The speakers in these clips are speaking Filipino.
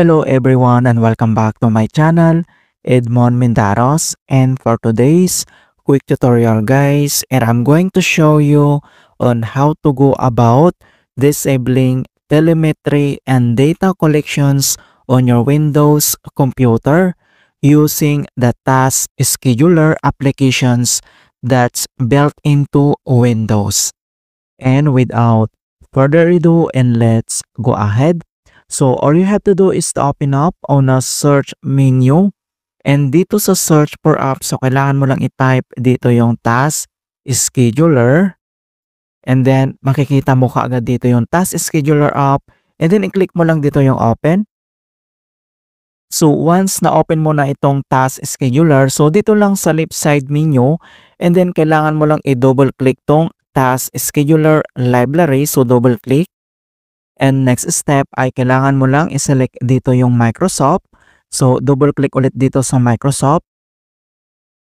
Hello everyone and welcome back to my channel, Edmond Mindaros and for today's quick tutorial guys and I'm going to show you on how to go about disabling telemetry and data collections on your Windows computer using the task scheduler applications that's built into Windows. And without further ado and let's go ahead So, all you have to do is to open up on a search menu. And dito sa search for apps, so kailangan mo lang i-type dito yung task scheduler. And then, makikita mo kaagad dito yung task scheduler app. And then, i-click mo lang dito yung open. So, once na-open mo na itong task scheduler, so dito lang sa left side menu, and then kailangan mo lang i-double click tong task scheduler library. So, double click. And next step ay kailangan mo lang i-select dito yung Microsoft. So double click ulit dito sa Microsoft.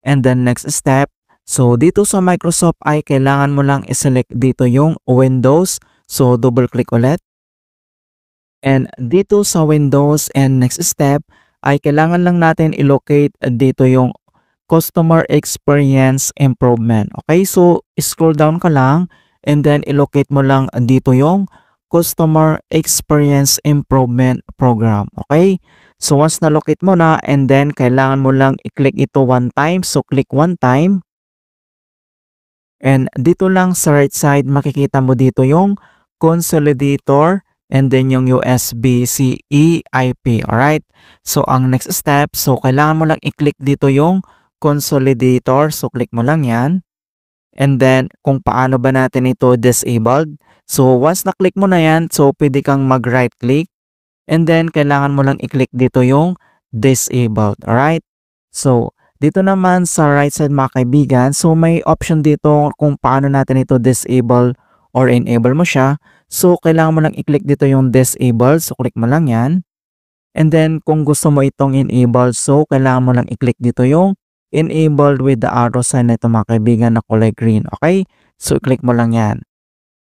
And then next step, so dito sa Microsoft ay kailangan mo lang i-select dito yung Windows. So double click ulit. And dito sa Windows and next step ay kailangan lang natin i-locate dito yung Customer Experience Improvement. Okay, so scroll down ka lang and then i-locate mo lang dito yung Customer Experience Improvement Program. Okay? So once na-locate mo na and then kailangan mo lang i-click ito one time. So click one time. And dito lang sa right side makikita mo dito yung consolidator and then yung usb CEIP. EIP. Alright? So ang next step, so kailangan mo lang i-click dito yung consolidator. So click mo lang yan. And then, kung paano ba natin ito disabled. So, once na-click mo na yan, so pwede kang mag-right click. And then, kailangan mo lang i-click dito yung disabled. Alright? So, dito naman sa right side mga kaibigan, so may option dito kung paano natin ito disable or enable mo siya. So, kailangan mo lang i-click dito yung disable. So, click mo lang yan. And then, kung gusto mo itong enable, so kailangan mo lang i-click dito yung enabled with the arrow sign na ito mga kaibigan na kulay green. Okay? So, click mo lang yan.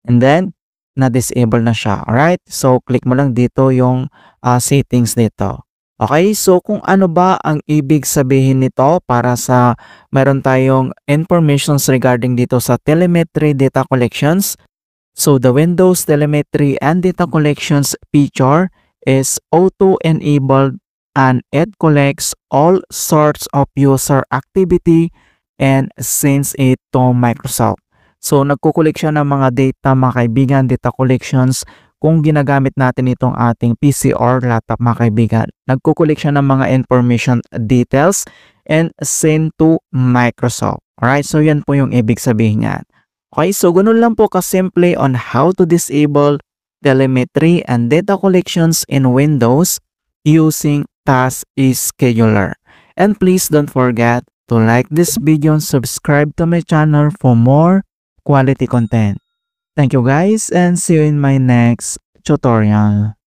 And then, na-disable na siya. Alright? So, click mo lang dito yung uh, settings dito. Okay? So, kung ano ba ang ibig sabihin nito para sa meron tayong informations regarding dito sa telemetry data collections. So, the Windows telemetry and data collections feature is auto-enabled and it collects all sorts of user activity and sends it to Microsoft. So, nagkukulik siya ng mga data mga kaibigan, data collections kung ginagamit natin itong ating PC or laptop mga kaibigan. Nagkukulik siya ng mga information details and send to Microsoft. Alright, so yan po yung ibig sabihin niyan. Okay, so ganun lang po kasimple on how to disable telemetry and data collections in Windows using task is scheduler. And please don't forget to like this video and subscribe to my channel for more quality content. Thank you guys and see you in my next tutorial.